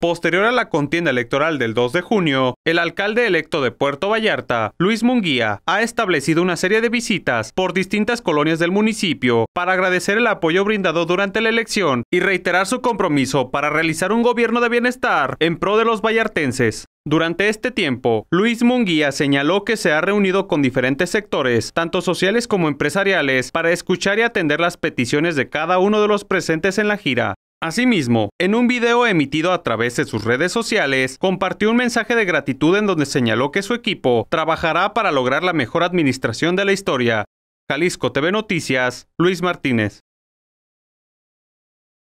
Posterior a la contienda electoral del 2 de junio, el alcalde electo de Puerto Vallarta, Luis Munguía, ha establecido una serie de visitas por distintas colonias del municipio para agradecer el apoyo brindado durante la elección y reiterar su compromiso para realizar un gobierno de bienestar en pro de los vallartenses. Durante este tiempo, Luis Munguía señaló que se ha reunido con diferentes sectores, tanto sociales como empresariales, para escuchar y atender las peticiones de cada uno de los presentes en la gira. Asimismo, en un video emitido a través de sus redes sociales, compartió un mensaje de gratitud en donde señaló que su equipo trabajará para lograr la mejor administración de la historia. Jalisco TV Noticias, Luis Martínez.